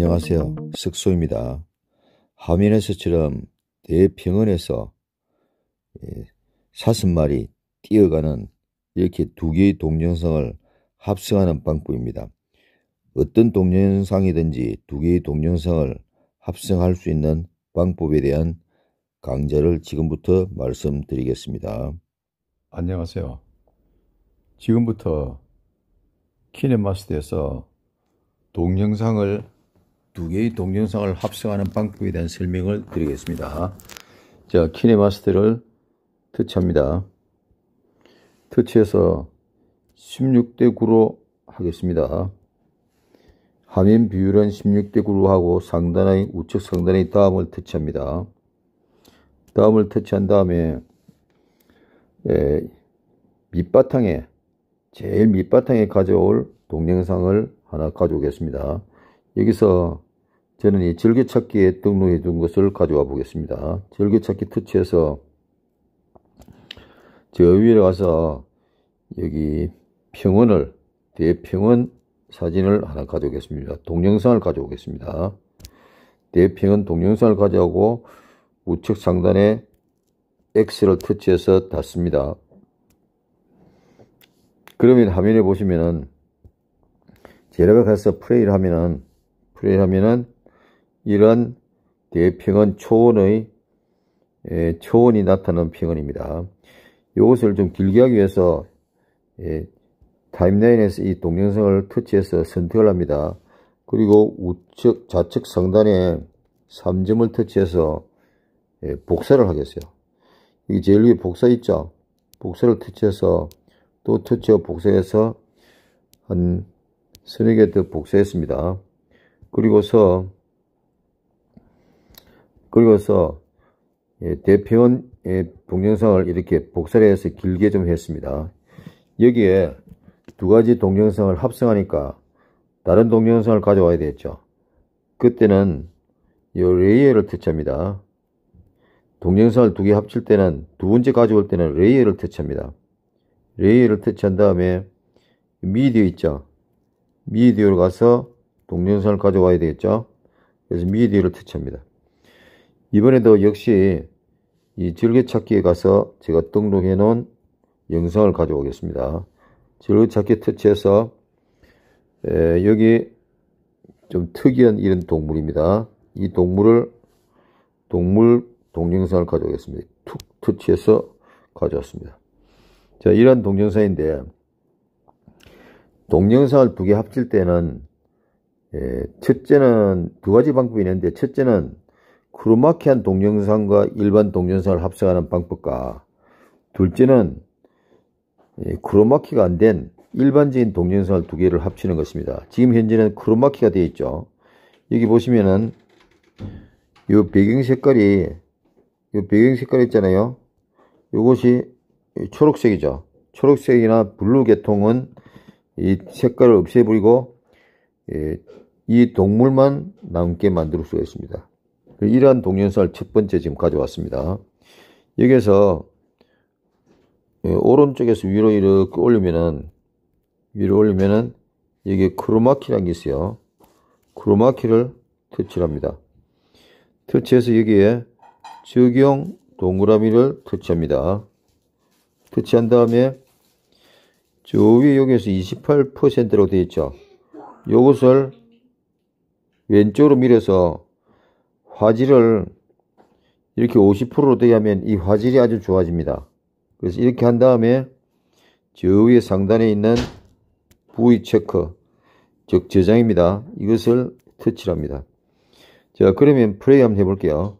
안녕하세요. 석소입니다하면에서처럼 대평원에서 예, 사슴말이 뛰어가는 이렇게 두 개의 동영상을 합성하는 방법입니다. 어떤 동영상이든지 두 개의 동영상을 합성할 수 있는 방법에 대한 강좌를 지금부터 말씀드리겠습니다. 안녕하세요. 지금부터 키네마스터에서 동영상을 두 개의 동영상을 합성하는 방법에 대한 설명을 드리겠습니다. 자, 키네마스터를 터치합니다. 터치해서 16대 9로 하겠습니다. 화면 비율은 16대 9로 하고 상단의 우측 상단의 다음을 터치합니다. 다음을 터치한 다음에 에, 예, 밑바탕에 제일 밑바탕에 가져올 동영상을 하나 가져오겠습니다. 여기서 저는 이 즐겨찾기에 등록해 둔 것을 가져와 보겠습니다. 즐겨찾기 터치해서 저위에 가서 여기 평원을 대평원 사진을 하나 가져오겠습니다. 동영상을 가져오겠습니다. 대평원 동영상을 가져오고 우측 상단에 X를 터치해서 닫습니다. 그러면 화면에 보시면은 제가 가서 플레이를 하면은 플레이를 하면은 이런 대평은 초원의 예, 초원이 나타나는 평원입니다. 이것을 좀 길게 하기 위해서 예, 타임라인에서 이 동영상을 터치해서 선택을 합니다. 그리고 우측 좌측 상단에 3점을 터치해서 예, 복사를 하겠어요. 이기 제일 위에 복사 있죠? 복사를 터치해서 또 터치와 복사해서 한3개더 복사했습니다. 그리고서 그리고서 예, 대표원 의 예, 동영상을 이렇게 복사해서 길게 좀 했습니다. 여기에 두 가지 동영상을 합성하니까 다른 동영상을 가져와야 되겠죠. 그때는 이 레이어를 터치합니다. 동영상을 두 개 합칠 때는 두 번째 가져올 때는 레이어를 터치합니다. 레이어를 터치한 다음에 미디어 있죠. 미디어로 가서 동영상을 가져와야 되겠죠. 그래서 미디어를 터치합니다. 이번에도 역시 이 즐겨찾기에 가서 제가 등록해 놓은 영상을 가져오겠습니다. 즐겨찾기 터치해서 여기 좀 특이한 이런 동물입니다. 이 동물을 동물 동영상을 가져오겠습니다. 툭 터치해서 가져왔습니다. 자, 이런 동영상인데 동영상을 두 개 합칠 때는 예, 첫째는 두 가지 방법이 있는데 첫째는 크로마키한 동영상과 일반 동영상을 합성하는 방법과 둘째는 크로마키가 안 된 일반적인 동영상을 두 개를 합치는 것입니다. 지금 현재는 크로마키가 되어 있죠. 여기 보시면은 이 배경 색깔이 이 배경 색깔 있잖아요. 이것이 초록색이죠. 초록색이나 블루 계통은 이 색깔을 없애버리고 이 동물만 남게 만들 수가 있습니다. 그 이러한 동연상을첫 번째 지금 가져왔습니다. 여기에서 예, 오른쪽에서 위로 이렇게 올리면은 위로 올리면은 여기 크로마키라는 게 있어요. 크로마키를 터치합니다. 터치해서 여기에 적용 동그라미를 터치합니다. 터치한 다음에 저 위에 여기에서 28%라고 되어 있죠. 이것을 왼쪽으로 밀어서 화질을 이렇게 50%로 되게 하면 이 화질이 아주 좋아집니다. 그래서 이렇게 한 다음에 저 위에 상단에 있는 부위 체크 즉 저장입니다. 이것을 터치를 합니다. 자 그러면 플레이 한번 해볼게요.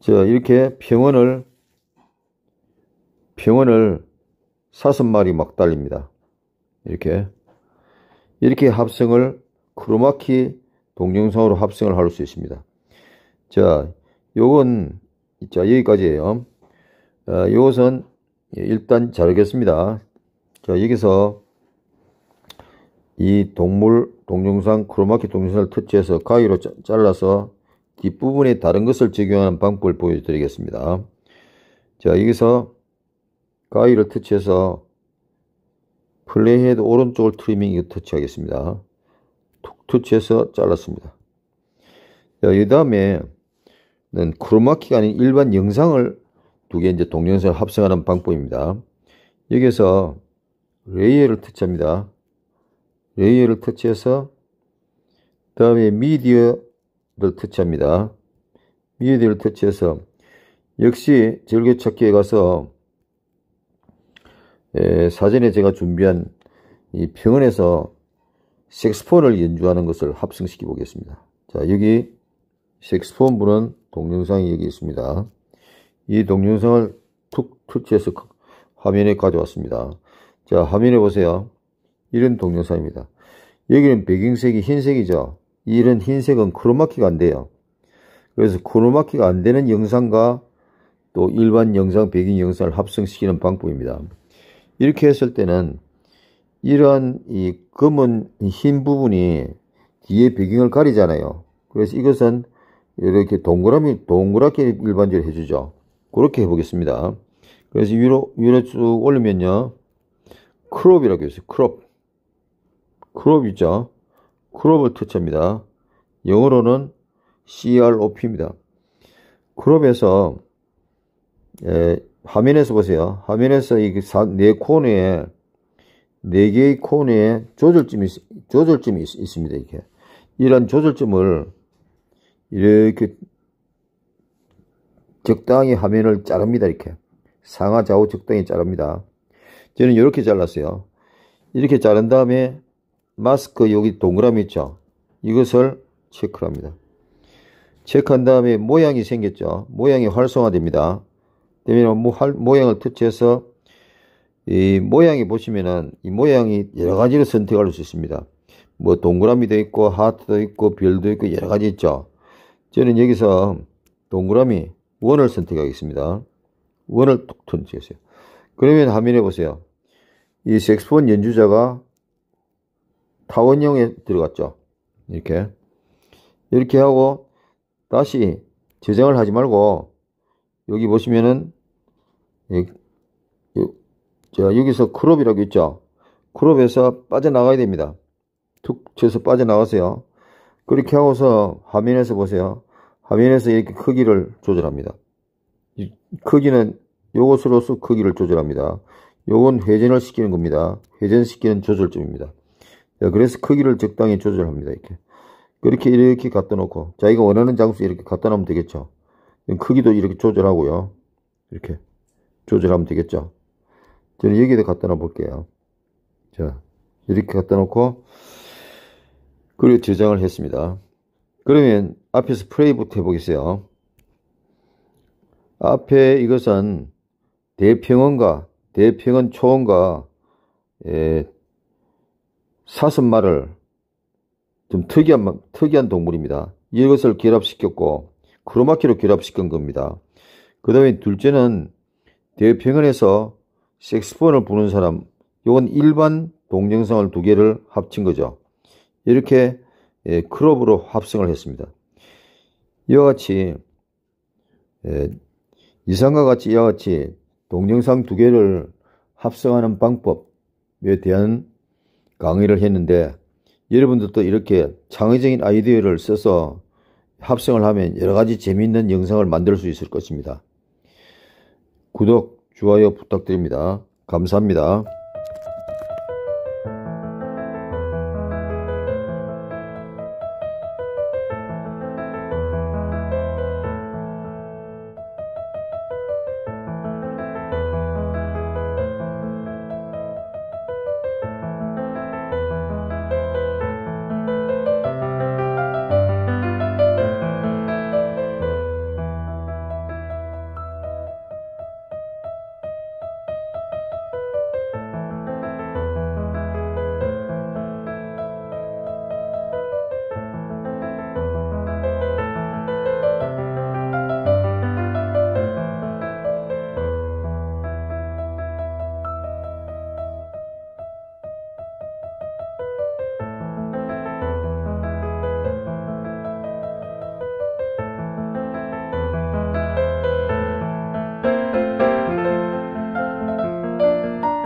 자 이렇게 평원을 평원을 사슴 말이 막 달립니다. 이렇게 이렇게 합성을 크로마키 동영상으로 합성을 할 수 있습니다. 자, 요건 자 여기까지예요. 어, 이것은 일단 자르겠습니다. 자, 여기서 이 동물 동영상 크로마키 동영상을 터치해서 가위로 자, 잘라서 뒷부분에 다른 것을 적용하는 방법을 보여드리겠습니다. 자, 여기서 가위를 터치해서 플레이헤드 오른쪽을 트리밍 이거 터치하겠습니다. 톡 터치해서 잘랐습니다. 이 다음에는 크로마키가 아닌 일반 영상을 두 개 이제 동영상을 합성하는 방법입니다. 여기에서 레이어를 터치합니다. 레이어를 터치해서 다음에 미디어를 터치합니다. 미디어를 터치해서 역시 즐겨찾기에 가서 예, 사전에 제가 준비한 이 평원에서 색스폰을 연주하는 것을 합성시켜 보겠습니다. 자, 여기 색스폰 부는 동영상이 여기 있습니다. 이 동영상을 툭 터치해서 그 화면에 가져왔습니다. 자, 화면에 보세요. 이런 동영상입니다. 여기는 배경색이 흰색이죠. 이런 흰색은 크로마키가 안 돼요. 그래서 크로마키가 안 되는 영상과 또 일반 영상, 배경 영상을 합성시키는 방법입니다. 이렇게 했을 때는 이런 이 검은 흰 부분이 뒤에 배경을 가리잖아요. 그래서 이것은 이렇게 동그라미, 동그랗게 일반적으로 해주죠. 그렇게 해보겠습니다. 그래서 위로, 위로 쭉 올리면요. 크롭이라고 했어요. 크롭. 크롭 있죠. 크롭을 터치합니다. 영어로는 CROP입니다. 크롭에서, 예, 화면에서 보세요. 화면에서 이네 코너에 네 개의 코너에 조절점이, 조절점이 있, 습니다 이렇게. 이런 조절점을 이렇게 적당히 화면을 자릅니다. 이렇게. 상하 좌우 적당히 자릅니다. 저는 이렇게 잘랐어요. 이렇게 자른 다음에 마스크 여기 동그라미 있죠. 이것을 체크 합니다. 체크한 다음에 모양이 생겼죠. 모양이 활성화됩니다. 되면 뭐 모양을 터치해서 이 모양이 보시면은 이 모양이 여러 가지를 선택할 수 있습니다. 뭐 동그라미도 있고 하트도 있고 별도 있고 여러 가지 있죠. 저는 여기서 동그라미 원을 선택하겠습니다. 원을 툭 던지겠어요. 그러면 화면에 보세요. 이 색스폰 연주자가 타원형에 들어갔죠. 이렇게. 이렇게 하고 다시 저장을 하지 말고 여기 보시면은 자, 예, 여기서 크롭이라고 있죠. 크롭에서 빠져나가야 됩니다. 툭 쳐서 빠져나가세요. 그렇게 하고서 화면에서 보세요. 화면에서 이렇게 크기를 조절합니다. 크기는 요것으로서 크기를 조절합니다. 요건 회전을 시키는 겁니다. 회전시키는 조절점입니다. 자, 예, 그래서 크기를 적당히 조절합니다. 이렇게. 그렇게 이렇게 갖다 놓고 자기가 원하는 장소에 이렇게 갖다 놓으면 되겠죠. 크기도 이렇게 조절하고요. 이렇게 조절하면 되겠죠. 저는 여기에도 갖다 놓을게요 자, 이렇게 갖다 놓고, 그리고 저장을 했습니다. 그러면 앞에서 플레이부터 해보겠어요. 앞에 이것은 대평원과 대평원 초원과 예, 사슴말을 좀 특이한, 특이한 동물입니다. 이것을 결합시켰고 크로마키로 결합시킨 겁니다. 그 다음에 둘째는 대평원에서 섹스폰을 부는 사람, 이건 일반 동영상을 두 개를 합친 거죠. 이렇게 예, 크롭으로 합성을 했습니다. 이와 같이 예, 이상과 같이 이와 같이 동영상 두 개를 합성하는 방법에 대한 강의를 했는데 여러분들도 이렇게 창의적인 아이디어를 써서 합성을 하면 여러 가지 재미있는 영상을 만들 수 있을 것입니다. 구독, 좋아요 부탁드립니다. 감사합니다.